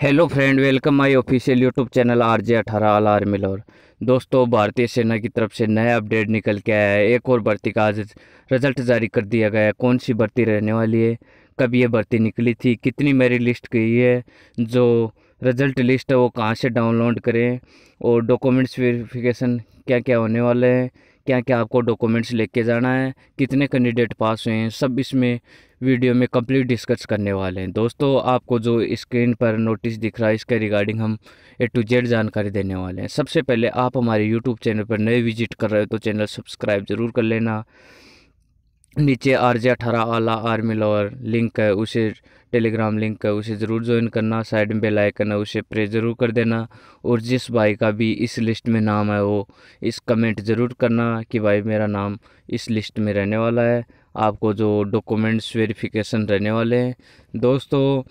hello friend welcome my official YouTube channel R J अठारह all are मिलोर दोस्तों भारतीय सेना की तरफ से नया अपडेट निकल के आया है एक और भर्ती का आज रिजल्ट जारी कर दिया गया है कौन सी भर्ती रहने वाली है कब ये भर्ती निकली थी कितनी मेरी लिस्ट गई है जो रिजल्ट लिस्ट है वो कहाँ से डाउनलोड करें और डॉक्यूमेंट्स वेरिफिकेशन क्या क्या होने वाले हैं क्या क्या आपको डॉक्यूमेंट्स लेके जाना है कितने कैंडिडेट पास हुए हैं सब इसमें वीडियो में कंप्लीट डिस्कस करने वाले हैं दोस्तों आपको जो स्क्रीन पर नोटिस दिख रहा है इसके रिगार्डिंग हम ए टू जेड जानकारी देने वाले हैं सबसे पहले आप हमारे यूट्यूब चैनल पर नए विजिट कर रहे हो तो चैनल सब्सक्राइब ज़रूर कर लेना नीचे आर जे अठारह आला आर्मी लॉयर लिंक है उसे टेलीग्राम लिंक है उसे ज़रूर ज्वाइन करना साइड में बेल आइकन है उसे प्रे ज़रूर कर देना और जिस भाई का भी इस लिस्ट में नाम है वो इस कमेंट ज़रूर करना कि भाई मेरा नाम इस लिस्ट में रहने वाला है आपको जो डॉक्यूमेंट्स वेरिफिकेशन रहने वाले हैं दोस्तों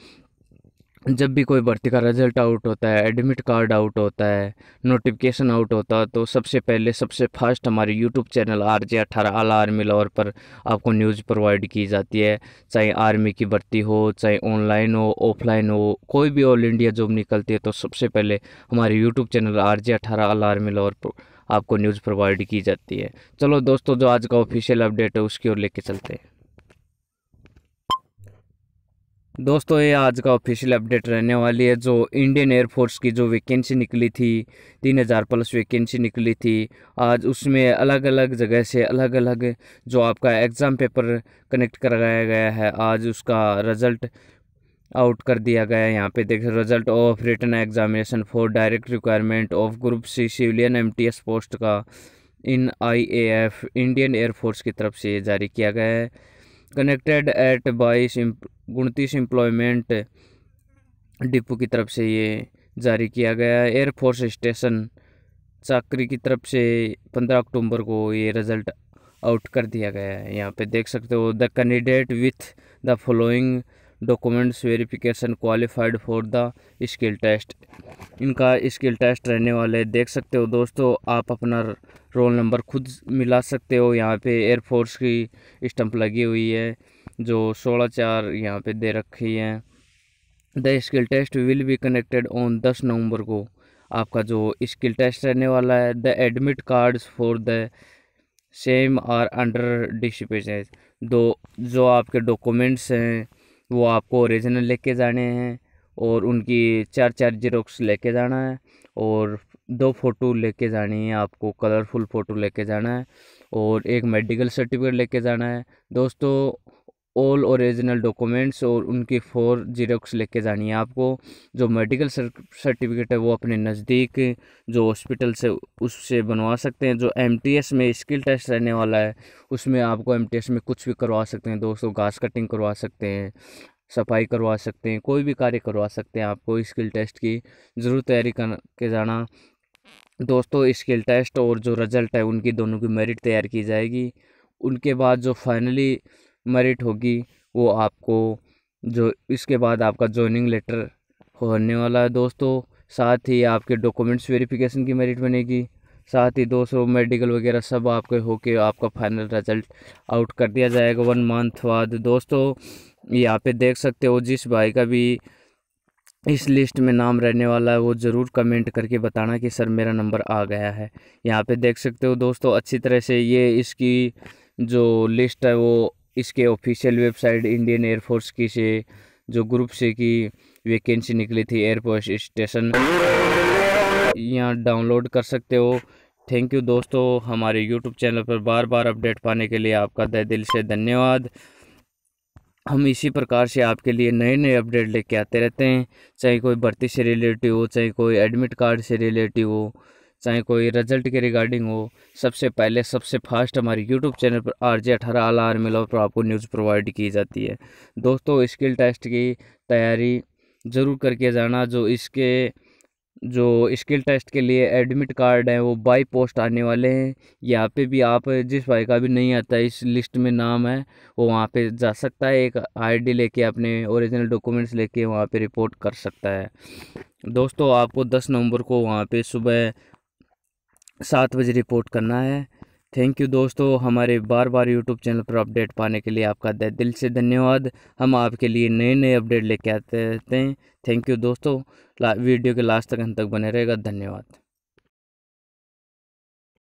जब भी कोई भर्ती का रिजल्ट आउट होता है एडमिट कार्ड आउट होता है नोटिफिकेशन आउट होता है तो सबसे पहले सबसे फास्ट हमारे यूट्यूब चैनल आर जे अठारह अल आर्मी लॉर पर आपको न्यूज़ प्रोवाइड की जाती है चाहे आर्मी की भर्ती हो चाहे ऑनलाइन हो ऑफलाइन हो कोई भी ऑल इंडिया जॉब निकलती है तो सबसे पहले हमारे यूट्यूब चैनल आर जे अठारह अल आर्मी लॉर पर आपको न्यूज़ प्रोवाइड की जाती है चलो दोस्तों जो आज का ऑफिशियल अपडेट है उसकी ओर लेके चलते हैं दोस्तों ये आज का ऑफिशियल अपडेट रहने वाली है जो इंडियन एयरफोर्स की जो वैकेंसी निकली थी तीन हज़ार प्लस वैकेंसी निकली थी आज उसमें अलग अलग जगह से अलग अलग जो आपका एग्ज़ाम पेपर कनेक्ट कराया गया है आज उसका रिज़ल्ट आउट कर दिया गया है यहाँ पे देख result of written examination for direct requirement of group C civilian M post का इन आई इंडियन एयरफोर्स की तरफ से जारी किया गया है कनेक्टेड एट बाईस उनतीस एम्प्लॉयमेंट डिपो की तरफ से ये जारी किया गया है एयरफोर्स स्टेशन चाकरी की तरफ से पंद्रह अक्टूबर को ये रिज़ल्ट आउट कर दिया गया है यहाँ पे देख सकते हो the candidate with the following documents verification qualified for the skill test इनका स्किल टेस्ट रहने वाले देख सकते हो दोस्तों आप अपना रोल नंबर खुद मिला सकते हो यहाँ पे एयरफोर्स की स्टंप लगी हुई है जो सोलह चार यहाँ पे दे रखी है the skill test will be conducted on दस नवंबर को आपका जो स्किल टेस्ट रहने वाला है the admit cards for the same are under dispatch दो जो आपके डॉक्यूमेंट्स हैं वो आपको ओरिजिनल लेके जाने हैं और उनकी चार चार जेरोक्स लेके जाना है और दो फ़ोटो लेके जानी है आपको कलरफुल फ़ोटो लेके जाना है और एक मेडिकल सर्टिफिकेट लेके जाना है दोस्तों ऑल ओरिजिनल डॉक्यूमेंट्स और उनकी फ़ोर जीरोक्स लेके जानी है आपको जो मेडिकल सर्टिफिकेट है वो अपने नज़दीक जो हॉस्पिटल से उससे बनवा सकते हैं जो एम में स्किल टेस्ट रहने वाला है उसमें आपको एम में कुछ भी करवा सकते हैं दोस्तों घास कटिंग करवा सकते हैं सफाई करवा सकते हैं कोई भी कार्य करवा सकते हैं आपको स्किल टेस्ट की ज़रूर तैयारी कर के जाना दोस्तों स्किल टेस्ट और जो रिज़ल्ट है उनकी दोनों की मेरिट तैयार की जाएगी उनके बाद जो फाइनली मरिट होगी वो आपको जो इसके बाद आपका जॉइनिंग लेटर होने वाला है दोस्तों साथ ही आपके डॉक्यूमेंट्स वेरिफिकेशन की मेरिट बनेगी साथ ही दोस्तों मेडिकल वगैरह सब आपके होके आपका फाइनल रिजल्ट आउट कर दिया जाएगा वन मंथ बाद दोस्तों यहाँ पे देख सकते हो जिस भाई का भी इस लिस्ट में नाम रहने वाला है वो ज़रूर कमेंट करके बताना कि सर मेरा नंबर आ गया है यहाँ पे देख सकते हो दोस्तों अच्छी तरह से ये इसकी जो लिस्ट है वो इसके ऑफिशियल वेबसाइट इंडियन एयरफोर्स की से जो ग्रुप से की वैकेंसी निकली थी एयरफोर्स स्टेशन यहाँ डाउनलोड कर सकते हो थैंक यू दोस्तों हमारे यूट्यूब चैनल पर बार बार अपडेट पाने के लिए आपका तय दिल से धन्यवाद हम इसी प्रकार से आपके लिए नए नए अपडेट लेके आते रहते हैं चाहे कोई भर्ती से रिलेटिव हो चाहे कोई एडमिट कार्ड से रिलेटिव हो चाहे कोई रिजल्ट के रिगार्डिंग हो सबसे पहले सबसे फास्ट हमारे यूट्यूब चैनल पर आर जे अठारह आल आर पर आपको न्यूज़ प्रोवाइड की जाती है दोस्तों स्किल टेस्ट की तैयारी ज़रूर करके जाना जो इसके जो स्किल टेस्ट के लिए एडमिट कार्ड है वो बाई पोस्ट आने वाले हैं यहाँ पे भी आप जिस भाई का भी नहीं आता इस लिस्ट में नाम है वो वहाँ पे जा सकता है एक आईडी लेके अपने ओरिजिनल डॉक्यूमेंट्स लेके वहाँ पे रिपोर्ट कर सकता है दोस्तों आपको 10 नवंबर को वहाँ पे सुबह सात बजे रिपोर्ट करना है थैंक यू दोस्तों हमारे बार बार यूट्यूब चैनल पर अपडेट पाने के लिए आपका दिल से धन्यवाद हम आपके लिए नए नए अपडेट लेके आते रहते हैं थैंक यू दोस्तों वीडियो के लास्ट तक अंत तक बने रहेगा धन्यवाद